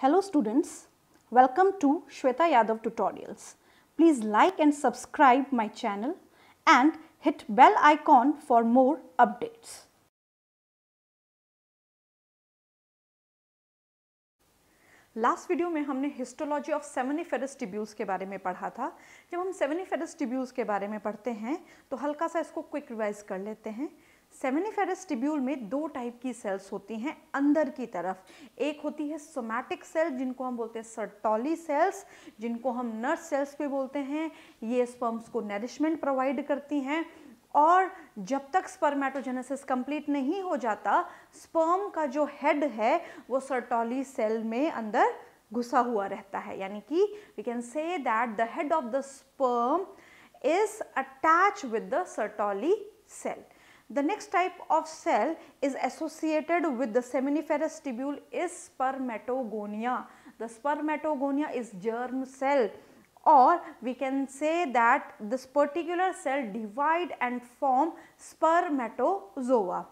Hello students, welcome to Shweta Yadav tutorials. Please like and subscribe my channel and hit bell icon for more updates. Last video में हमने histology of सेवनीफेरस tubules के बारे में पढ़ा था जब हम सेवनीफेरस टिब्यूल्स के बारे में पढ़ते हैं तो हल्का सा इसको क्विक रिवाइज कर लेते हैं सेमिनिफेरस टिब्यूल में दो टाइप की सेल्स होती हैं अंदर की तरफ एक होती है सोमैटिक सेल जिनको हम बोलते हैं सर्टोली सेल्स जिनको हम नर्स सेल्स भी बोलते हैं ये स्पर्म्स को नरिशमेंट प्रोवाइड करती हैं और जब तक स्पर्मेटोजेनेसिस कंप्लीट नहीं हो जाता स्पर्म का जो हेड है वो सर्टोली सेल में अंदर घुसा हुआ रहता है यानी कि we can say that the head of the sperm is attach with the Sertoli cell The next type of cell is associated with the seminiferous tubule is spermatogonia. The spermatogonia is germ cell or we can say that this particular cell divide and form spermatozoa.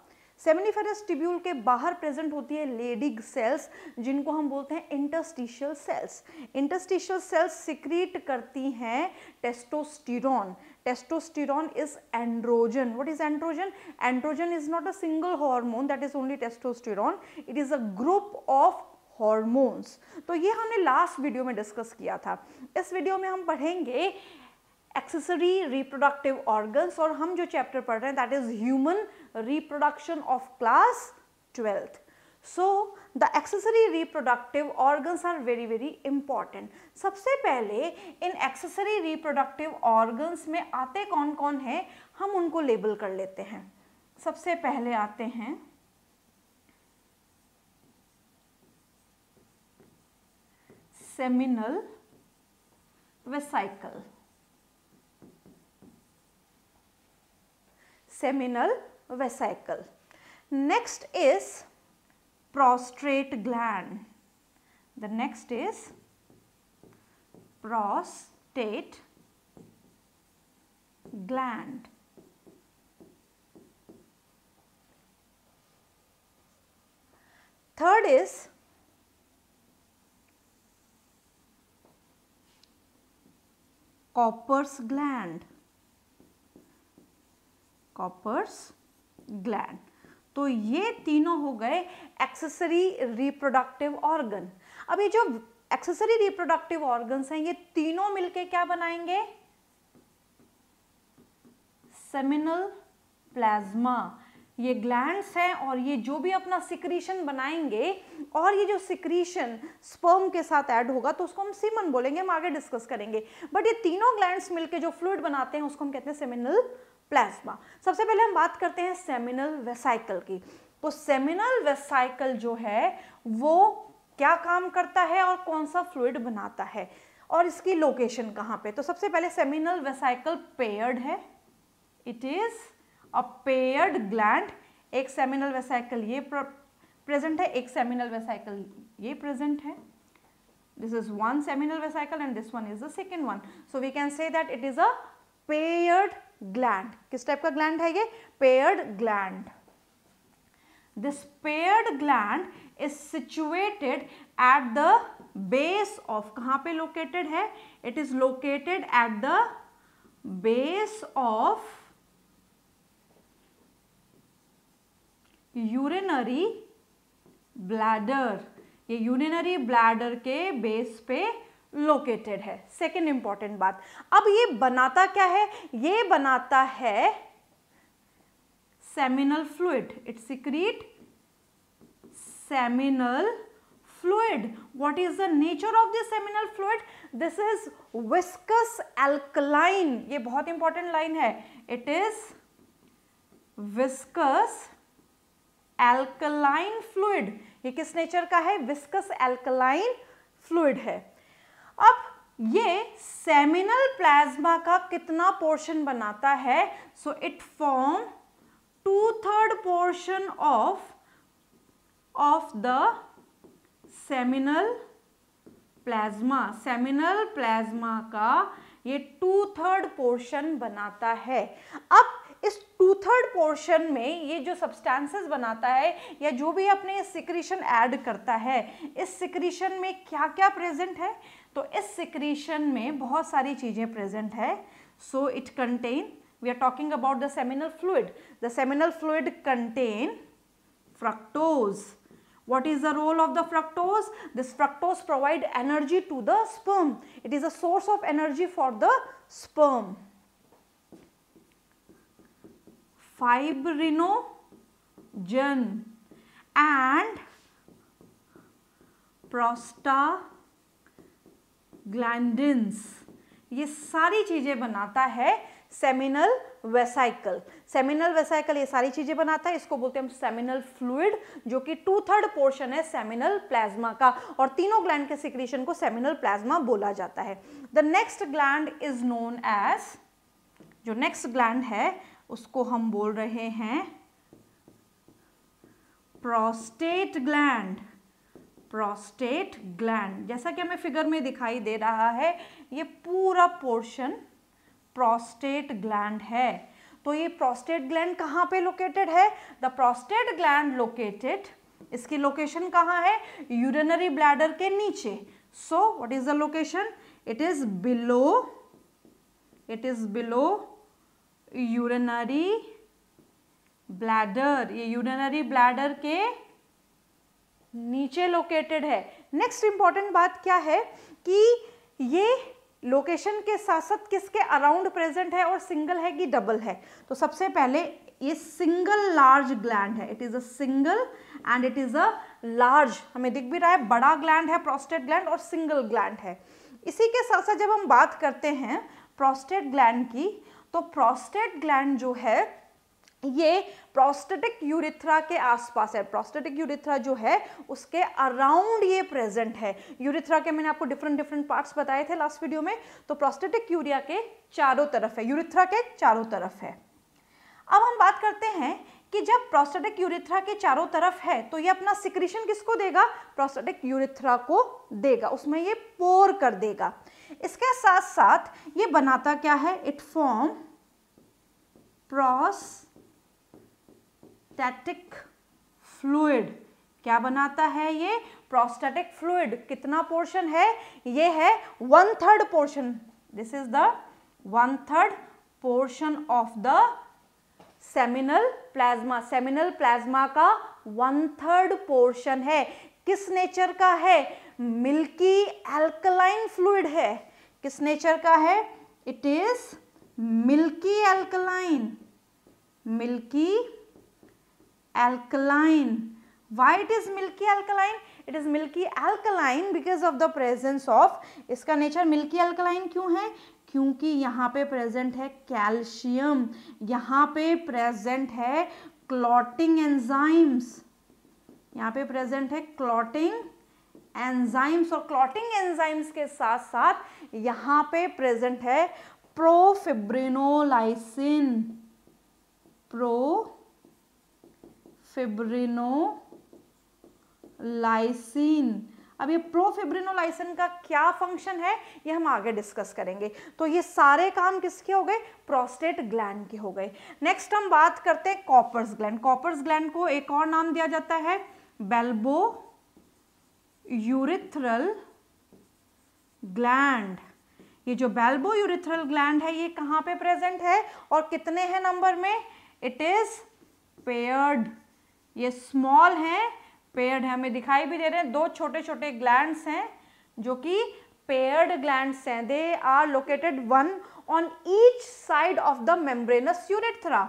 Seminiferous tubule के बाहर present होती है Leydig cells जिनको हम बोलते हैं interstitial cells interstitial cells secrete करती हैं testosterone testosterone is androgen what is androgen androgen is not a single hormone that is only testosterone it is a group of hormones तो ये हमने लास्ट वीडियो में डिस्कस किया था इस video में हम पढ़ेंगे एक्सेसरी रिप्रोडक्टिव ऑर्गन्स और हम जो चैप्टर पढ़ रहे हैं that is human reproduction of class 12th. So, the accessory reproductive organs are very very important. सबसे पहले इन accessory reproductive organs में आते कौन कौन हैं हम उनको label कर लेते हैं सबसे पहले आते हैं seminal vesicle seminal vesicle. Next is prostrate gland. The next is prostate gland. Third is copper's gland. Copper's gland तो ये तीनों हो गए एक्सेसरी रिप्रोडक्टिव ऑर्गन अब ये जो एक्सेसरी रिप्रोडक्टिव ऑर्गन हैं ये तीनों मिलके क्या बनाएंगे सेमिनल प्लाज्मा ये ग्लैंड्स हैं और ये जो भी अपना सिक्रीशन बनाएंगे और ये जो सिक्रीशन स्पर्म के साथ ऐड होगा तो उसको हम सीमन बोलेंगे हम आगे डिस्कस करेंगे बट ये तीनों ग्लैंड्स मिलके जो फ्लूड बनाते हैं उसको हम कहते हैं सेमिनल प्लाज्मा सबसे पहले हम बात करते हैं सेमिनल वेसाइकल की तो सेमिनल वेसाइकल जो है वो क्या काम करता है और कौन सा फ्लूड बनाता है और इसकी लोकेशन कहाँ पे तो सबसे पहले सेमिनल वेसाइकल पेयर्ड है it is a paired gland एक सेमिनल वेसाइकल ये प्रेजेंट है एक सेमिनल वेसाइकल ये प्रेजेंट है this is one seminal vesicle and this one is the second one so we can say that it is a paired gland किस type का gland है ये paired gland this paired gland is situated at the base of कहां पे located है it is located at the base of urinary bladder ये urinary bladder के base पे लोकेटेड है सेकेंड इंपॉर्टेंट बात अब ये बनाता क्या है ये बनाता है seminal fluid it secrete seminal fluid what is the nature of the seminal fluid this is viscous alkaline ये बहुत इंपॉर्टेंट लाइन है it is viscous alkaline fluid ये किस नेचर का है विस्कस एल्कलाइन फ्लूड है अब ये सेमिनल प्लाज्मा का कितना पोर्शन बनाता है so it form two third portion of of the seminal plasma seminal plasma का ये टू थर्ड पोर्शन बनाता है अब इस टू थर्ड पोर्शन में ये जो सब्सटेंसेस बनाता है या जो भी अपने सिक्रीशन ऐड करता है इस सिक्रीशन में क्या क्या प्रेजेंट है तो इस सिक्रीशन में बहुत सारी चीज़ें प्रेजेंट है so it contain we are talking about the seminal fluid the seminal fluid contain fructose what is the role of the fructose this fructose provide energy to the sperm it is a source of energy for the sperm fibrinogen and prostaglandins ये सारी चीज़ें बनाता है seminal vesicle seminal vesicle ये सारी चीज़ें बनाता है इसको बोलते हैं हम सेमिनल फ्लूड जो कि टू थर्ड पोर्शन है सेमिनल प्लाज्मा का और तीनों ग्लैंड के सिक्रीशन को सेमिनल प्लाज्मा बोला जाता है the next gland is known as जो नेक्स्ट ग्लैंड है उसको हम बोल रहे हैं प्रोस्टेट ग्लैंड प्रोस्टेट ग्लैंड जैसा कि हमें फिगर में दिखाई दे रहा है ये पूरा पोर्शन प्रोस्टेट ग्लैंड है तो ये प्रोस्टेट ग्लैंड कहाँ पे लोकेटेड है द प्रोस्टेट ग्लैंड लोकेटेड इसकी लोकेशन कहाँ है यूरिनरी ब्लैडर के नीचे so what is the location it is below it is below urinary bladder ये यूरिनरी ब्लैडर के नीचे लोकेटेड है नेक्स्ट इंपॉर्टेंट बात क्या है कि ये लोकेशन के साथ साथ किसके अराउंड प्रेजेंट है और सिंगल है कि डबल है तो सबसे पहले ये सिंगल लार्ज ग्लैंड है it is a single and it is a large हमें दिख भी रहा है बड़ा ग्लैंड है प्रोस्टेट ग्लैंड और सिंगल ग्लैंड है इसी के साथ साथ जब हम बात करते हैं प्रोस्टेट ग्लैंड की तो प्रोस्टेट ग्लैंड जो है ये प्रोस्टेटिक यूरिथ्रा के आसपास है प्रोस्टेटिक यूरिथ्रा जो है उसके अराउंड ये प्रेजेंट है यूरिथ्रा के मैंने आपको डिफरेंट डिफरेंट पार्ट्स बताए थे लास्ट वीडियो में तो प्रोस्टेटिक यूरिया के चारों तरफ है यूरिथ्रा के चारों तरफ है अब हम बात करते हैं कि जब प्रोस्टेटिक यूरिथ्रा के चारों तरफ है तो ये अपना सिक्रीशन किसको देगा प्रोस्टेटिक यूरिथ्रा को देगा उसमें ये पोर कर देगा इसके साथ साथ ये बनाता क्या है it form prost prostatic fluid क्या बनाता है ये प्रोस्टेटिक फ्लूड कितना पोर्शन है ये है one third portion this is the one third portion of the seminal plasma seminal plasma का वन थर्ड पोर्शन है किस नेचर का है मिल्की एल्कलाइन फ्लूड है किस नेचर का है it is milky alkaline milky alkaline why it is milky alkaline it is milky alkaline because of the presence of iska nature milky alkaline kyun hai kyunki yahan pe present hai calcium yahan pe present hai clotting enzymes यहाँ पे present है clotting enzymes और clotting enzymes के साथ साथ यहाँ पे present है प्रोफिब्रिनोलाइसिन प्रो फिब्रिनोलाइसिन अब ये प्रोफिब्रिनोलाइसिन का क्या फंक्शन है ये हम आगे डिस्कस करेंगे तो ये सारे काम किसके हो गए प्रोस्टेट ग्लैंड के हो गए नेक्स्ट हम बात करते हैं कॉपर्स ग्लैंड कॉपर्स ग्लैंड को एक और नाम दिया जाता है बेल्बो यूरिथ्रल ग्लैंड ये जो बेल्बो यूरिथ्रल ग्लैंड है ये कहाँ पे प्रेजेंट है और कितने हैं नंबर में इट इज पेयर्ड ये स्मॉल हैं पेयर्ड है हमें दिखाई भी दे रहे हैं दो छोटे छोटे ग्लैंड्स हैं जो कि पेयर्ड ग्लैंड्स हैं they are located one on each side of the membranous urethra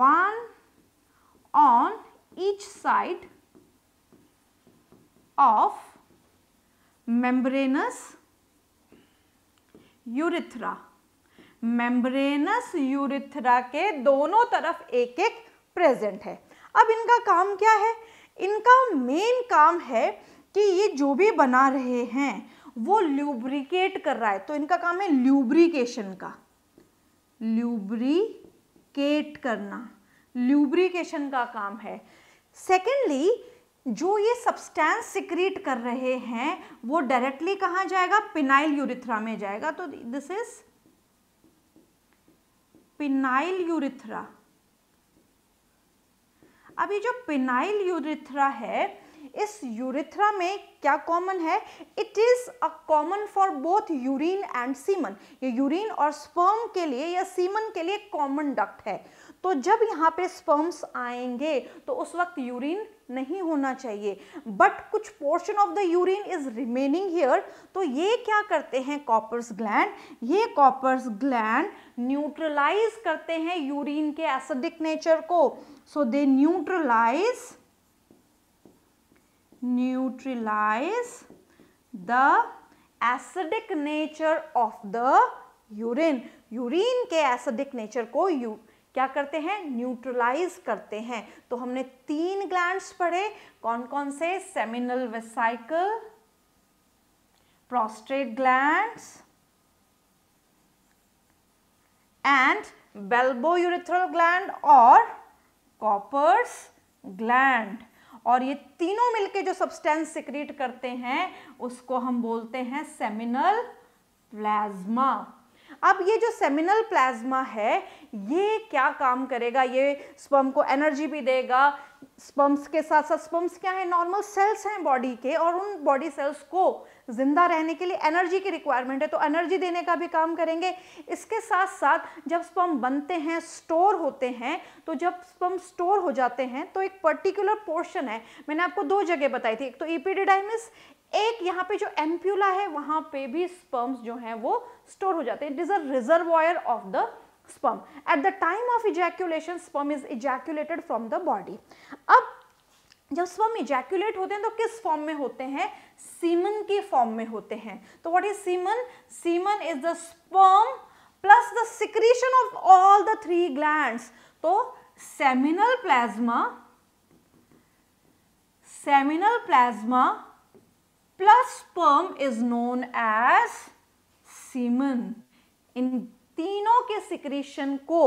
one on each side of membranous urethra membranous urethra के दोनों तरफ एक एक प्रेजेंट है अब इनका काम क्या है इनका मेन काम है कि ये जो भी बना रहे हैं वो ल्यूब्रिकेट कर रहा है तो इनका काम है ल्यूब्रिकेशन का ल्यूब्रिकेट करना ल्यूब्रिकेशन का काम है सेकेंडली जो ये सब्सटेंस सिक्रीट कर रहे हैं वो डायरेक्टली कहाँ जाएगा पिनाइल यूरिथ्रा में जाएगा तो दिस इज पिनाइल यूरिथ्रा अब ये जो पिनाइल यूरिथ्रा है इस यूरिथ्रा में क्या कॉमन है it is a common for both urine and semen ये यूरिन और स्पर्म के लिए या सीमन के लिए कॉमन डक्ट है तो जब यहाँ पे स्पर्म्स आएंगे तो उस वक्त यूरिन नहीं होना चाहिए बट कुछ portion of the urine is remaining here तो ये क्या करते हैं कॉपर्स ग्लैंड ये कॉपर्स ग्लैंड न्यूट्रलाइज करते हैं यूरिन के एसिडिक नेचर को so they neutralise neutralise the acidic nature of the urine urine के एसिडिक नेचर को यू क्या करते हैं न्यूट्रलाइज करते हैं तो हमने तीन ग्लैंड्स पढ़े कौन कौन से seminal vesicle prostate glands and bulbourethral gland और कॉपर्स ग्लैंड और ये तीनों मिलके जो सब्सटेंस सिक्रीट करते हैं उसको हम बोलते हैं सेमिनल प्लाज्मा अब ये जो सेमिनल प्लाज्मा है ये क्या काम करेगा ये स्पम को एनर्जी भी देगा स्पम्स के साथ साथ स्पम्स क्या है नॉर्मल सेल्स हैं बॉडी के और उन बॉडी सेल्स को जिंदा रहने के लिए एनर्जी की रिक्वायरमेंट है तो एनर्जी देने का भी काम करेंगे इसके साथ साथ जब स्पम बनते हैं स्टोर होते हैं तो जब स्पम स्टोर हो जाते हैं तो एक पर्टिकुलर पोर्शन है मैंने आपको दो जगह बताई थी एक तो ईपीडिडाइमिस एक यहाँ पे जो एम्प्यूला है वहां पे भी स्पर्म्स जो हैं वो स्टोर हो जाते हैं it is a reservoir of the sperm at the time of ejaculation sperm is ejaculated from the body अब जब स्पर्म इजैक्यूलेट होते हैं तो किस फॉर्म में होते हैं सीमन की फॉर्म में होते हैं तो what is semen semen is the sperm plus the secretion of all the three gland तो seminal plasma seminal plasma plus sperm is known as semen इन तीनों के सिक्रेशन को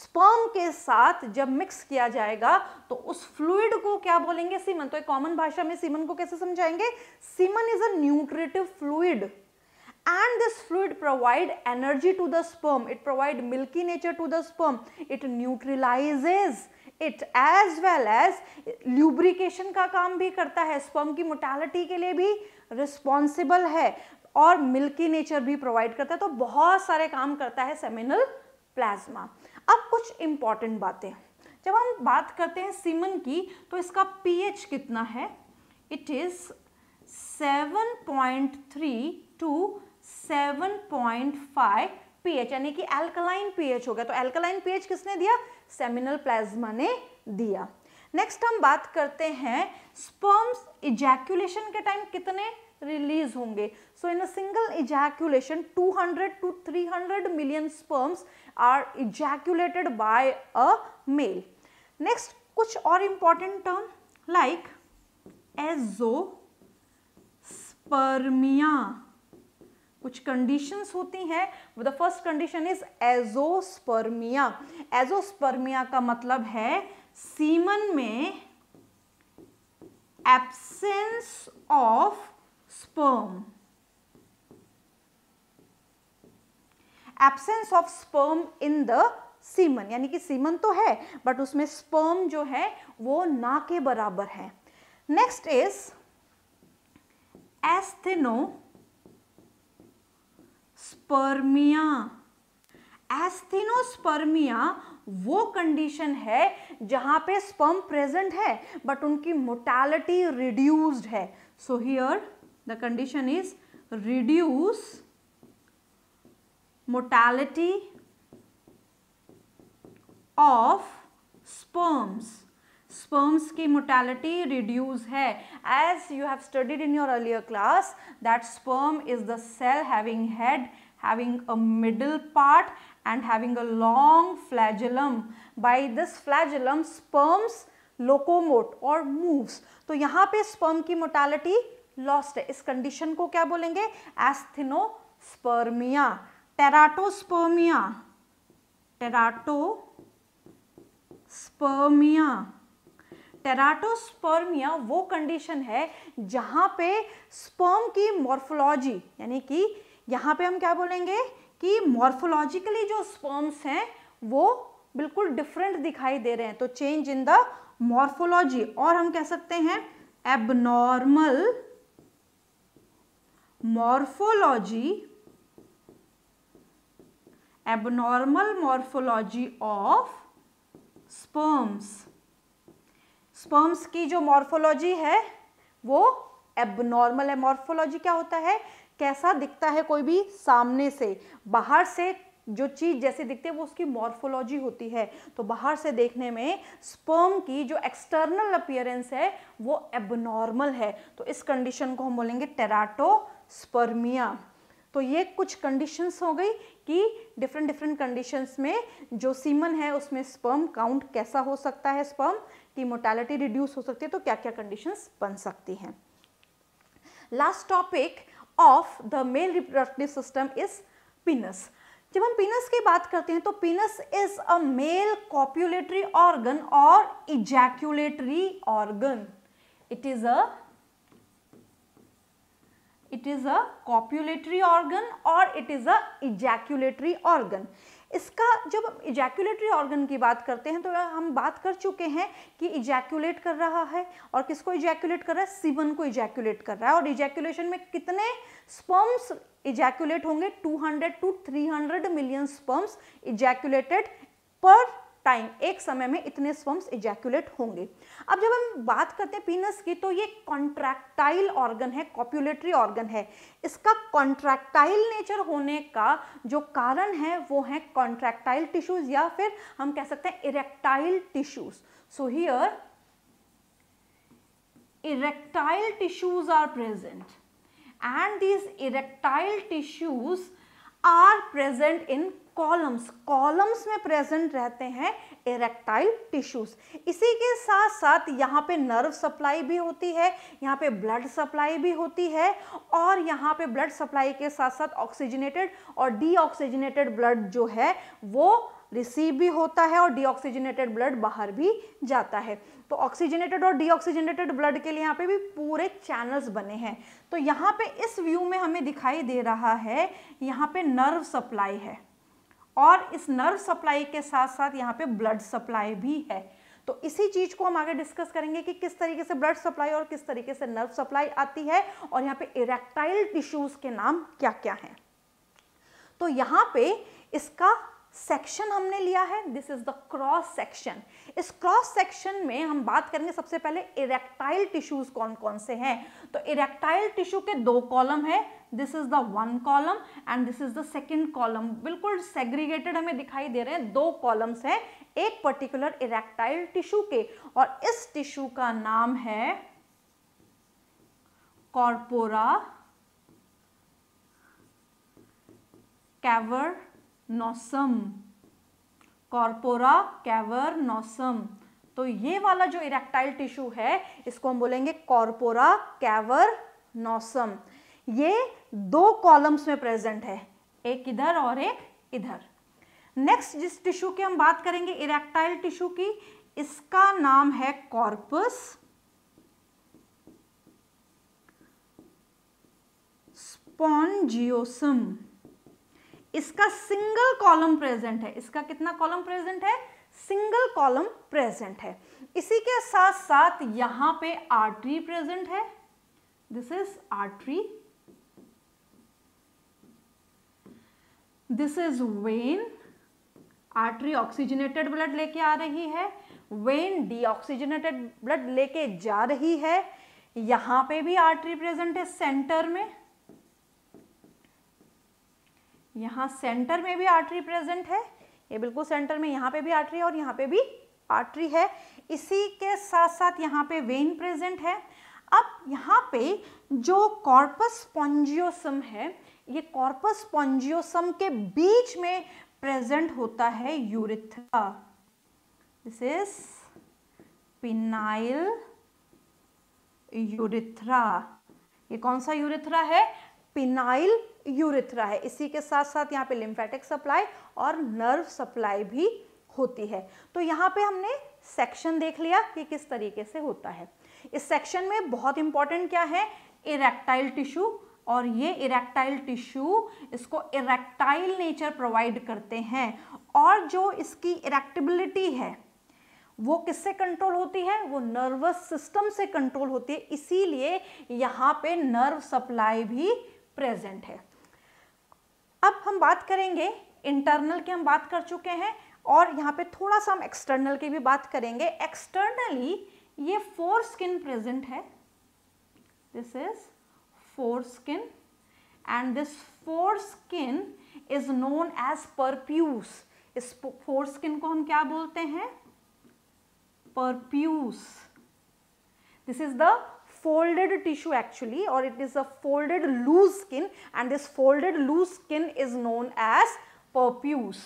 स्पर्म के साथ जब मिक्स किया जाएगा तो उस फ्लूड को क्या बोलेंगे सीमन तो एक कॉमन भाषा में सीमन को कैसे समझाएंगे semen is a nutritive fluid and this fluid provide energy to the sperm it provide milky nature to the sperm it neutralises it as well as lubrication का काम भी करता है स्पर्म की मोटालिटी के लिए भी रिस्पॉन्सिबल है और मिल्की नेचर भी प्रोवाइड करता है तो बहुत सारे काम करता है सेमिनल प्लाज्मा अब कुछ इंपॉर्टेंट बातें जब हम बात करते हैं सीमन की तो इसका पीएच कितना है इट इज 7.3 टू 7.5 पीएच यानी कि एल्कलाइन पीएच हो गया तो एल्कलाइन पीएच किसने दिया सेमिनल प्लाज्मा ने दिया नेक्स्ट हम बात करते हैं स्पर्म्स इजैक्यूलेशन के टाइम कितने रिलीज होंगे so in a single ejaculation 200 to 300 million sperms are ejaculated by a male next कुछ और important term like azoospermia कुछ कंडीशंस होती हैं the first condition is azoospermia azoospermia का मतलब है सीमन में absence of sperm absence of sperm in the semen यानी कि सीमन तो है बट उसमें स्पर्म जो है वो ना के बराबर है नेक्स्ट इज एस्थेनो स्पर्मिया एस्थिनोस्पर्मिया वो कंडीशन है जहां पे स्पर्म प्रेजेंट है बट उनकी मोर्टैलिटी रिड्यूज है so here the condition is reduce mortality of sperms sperms की मोर्टैलिटी रिड्यूज है as you have studied in your earlier class that sperm is the cell having head having a middle part and having a long flagellum. By this flagellum, sperms locomote or moves. to yahan pe sperm ki mortality lost hai is condition ko kya bolenge asthenospermia teratospermia, terato teratospermia. Teratospermia वो condition है जहाँ पे sperm की morphology यानी कि यहाँ पे हम क्या बोलेंगे कि मॉर्फोलॉजिकली जो स्पर्म्स हैं वो बिल्कुल डिफरेंट दिखाई दे रहे हैं तो चेंज इन द मॉर्फोलॉजी और हम कह सकते हैं abnormal morphology abnormal morphology of sperms sperms की जो मॉर्फोलॉजी है वो एबनॉर्मल है मॉर्फोलॉजी क्या होता है कैसा दिखता है कोई भी सामने से बाहर से जो चीज़ जैसे दिखते है वो उसकी मॉर्फोलॉजी होती है तो बाहर से देखने में स्पर्म की जो एक्सटर्नल अपियरेंस है वो एबनॉर्मल है तो इस कंडीशन को हम बोलेंगे स्पर्मिया तो ये कुछ कंडीशंस हो गई कि डिफरेंट डिफरेंट कंडीशंस में जो सीमन है उसमें स्पर्म काउंट कैसा हो सकता है स्पर्म की मोर्टैलिटी रिड्यूस हो सकती है तो क्या क्या कंडीशंस बन सकती हैं last topic of the male reproductive system is penis जब हम पीनस की बात करते हैं तो penis is a male copulatory organ और ejaculatory organ it is a it is a copulatory organ और it is a ejaculatory organ इसका जब इजैक्यूलेटरी ऑर्गन की बात करते हैं तो हम बात कर चुके हैं कि इजैक्यूलेट कर रहा है और किसको इजैक्यूलेट कर रहा है सीवन को इजैक्यूलेट कर रहा है और इजैक्यूलेशन में कितने स्पर्म्स इजैक्यूलेट होंगे 200 टू 300 मिलियन स्पर्म्स इजैक्यूलेटेड पर टाइम एक समय में इतने स्पर्म्स इजैक्यूलेट होंगे अब जब हम बात करते हैं पीनस की तो ये कॉन्ट्रैक्टाइल ऑर्गन है कॉप्यूलेटरी ऑर्गन है इसका कॉन्ट्रैक्टाइल नेचर होने का जो कारण है वो है कॉन्ट्रैक्टाइल टिश्यूज या फिर हम कह सकते हैं erectile tissues so here erectile tissues are present and these erectile tissues are present in columns columns में प्रेजेंट रहते हैं इरेक्टाइल टिश्यूज इसी के साथ साथ यहाँ पे नर्व सप्लाई भी होती है यहाँ पे ब्लड सप्लाई भी होती है और यहाँ पे ब्लड सप्लाई के साथ साथ ऑक्सीजनेटेड और डीऑक्सीजनेटेड ब्लड जो है वो रिसीव भी होता है और डीऑक्सीजनेटेड ब्लड बाहर भी जाता है तो ऑक्सीजनेटेड और डीऑक्सीजनेटेड ब्लड के लिए यहाँ पे भी पूरे चैनल्स बने हैं तो यहाँ पे इस व्यू में हमें दिखाई दे रहा है यहाँ पे नर्व सप्लाई है और इस नर्व सप्लाई के साथ साथ यहाँ पे ब्लड सप्लाई भी है तो इसी चीज को हम आगे डिस्कस करेंगे कि किस तरीके से ब्लड सप्लाई और किस तरीके से नर्व सप्लाई आती है और यहाँ पे इरेक्टाइल टिश्यूज के नाम क्या क्या हैं तो यहाँ पे इसका सेक्शन हमने लिया है this is the cross section इस क्रॉस सेक्शन में हम बात करेंगे सबसे पहले इरेक्टाइल टिश्यूज कौन कौन से हैं तो इरेक्टाइल टिश्यू के दो कॉलम है this is the one column and this is the second column बिल्कुल सेग्रीगेटेड हमें दिखाई दे रहे हैं दो कॉलम्स हैं एक पर्टिकुलर इरेक्टाइल टिश्यू के और इस टिश्यू का नाम है कॉर्पोरा कैवर नौसम कॉर्पोरा नौसम तो ये वाला जो इरेक्टाइल टिश्यू है इसको हम बोलेंगे कॉर्पोरा नौसम ये दो कॉलम्स में प्रेजेंट है एक इधर और एक इधर नेक्स्ट जिस टिश्यू की हम बात करेंगे इरेक्टाइल टिश्यू की इसका नाम है कॉर्पस स्पॉन्जियोसम इसका सिंगल कॉलम प्रेजेंट है इसका कितना कॉलम प्रेजेंट है सिंगल कॉलम प्रेजेंट है इसी के साथ साथ यहां पे आर्टरी प्रेजेंट है this is artery this is vein artery oxygenated blood लेके आ रही है वेन डीऑक्सीजनेटेड ब्लड लेके जा रही है यहां पे भी आर्टरी प्रेजेंट है सेंटर में यहाँ सेंटर में भी आर्टरी प्रेजेंट है ये बिल्कुल सेंटर में यहाँ पे भी आर्टरी है और यहाँ पे भी आर्टरी है इसी के साथ साथ यहाँ पे वेन प्रेजेंट है अब यहाँ पे जो कॉर्पस पॉन्जियोसम है ये कॉर्पस पॉन्जियोसम के बीच में प्रेजेंट होता है urethra this is penile urethra ये कौन सा यूरिथ्रा है पिनाइल यूरिथ्रा है इसी के साथ साथ यहाँ पे लिम्फेटिक सप्लाई और नर्व सप्लाई भी होती है तो यहाँ पे हमने सेक्शन देख लिया कि किस तरीके से होता है इस सेक्शन में बहुत इंपॉर्टेंट क्या है इरेक्टाइल टिश्यू और ये इरेक्टाइल टिश्यू इसको इरेक्टाइल नेचर प्रोवाइड करते हैं और जो इसकी इरेक्टिबिलिटी है वो किससे कंट्रोल होती है वो नर्वस सिस्टम से कंट्रोल होती है इसीलिए यहाँ पे नर्व सप्लाई भी प्रेजेंट है अब हम बात करेंगे इंटरनल की हम बात कर चुके हैं और यहाँ पे थोड़ा सा हम एक्सटर्नल की भी बात करेंगे एक्सटर्नली ये फोर स्किन प्रेजेंट है this is foreskin and this foreskin is known as prepuce इस फोर स्किन को हम क्या बोलते हैं prepuce this is the folded tissue actually or it is a folded loose skin and this folded loose skin is known as purpuse.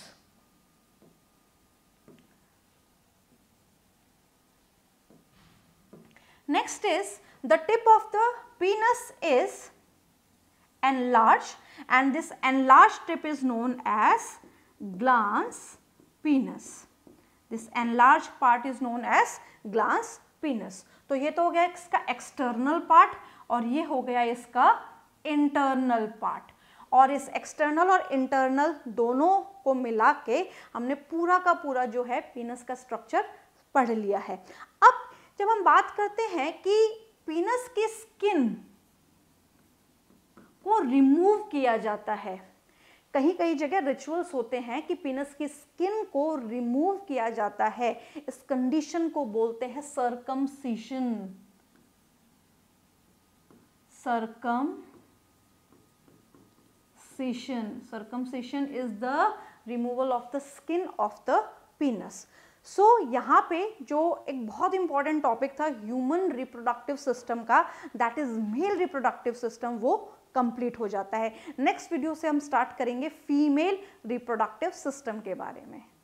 Next is the tip of the penis is enlarged and this enlarged tip is known as glans penis. This enlarged part is known as glans penis. तो ये तो हो गया इसका external part और ये हो गया इसका इंटरनल पार्ट और इस एक्सटर्नल और इंटरनल दोनों को मिला के हमने पूरा का पूरा जो है पीनस का स्ट्रक्चर पढ़ लिया है अब जब हम बात करते हैं कि पीनस की स्किन को रिमूव किया जाता है कहीं कहीं जगह रिचुअल्स होते हैं कि पिनस की स्किन को रिमूव किया जाता है इस कंडीशन को बोलते हैं सरकम सीशन सरकम सीशन सीशन is the removal of the skin of the penis so so, यहाँ पे जो एक बहुत इंपॉर्टेंट टॉपिक था ह्यूमन रिप्रोडक्टिव सिस्टम का that is male reproductive system वो कंप्लीट हो जाता है नेक्स्ट वीडियो से हम स्टार्ट करेंगे फीमेल रिप्रोडक्टिव सिस्टम के बारे में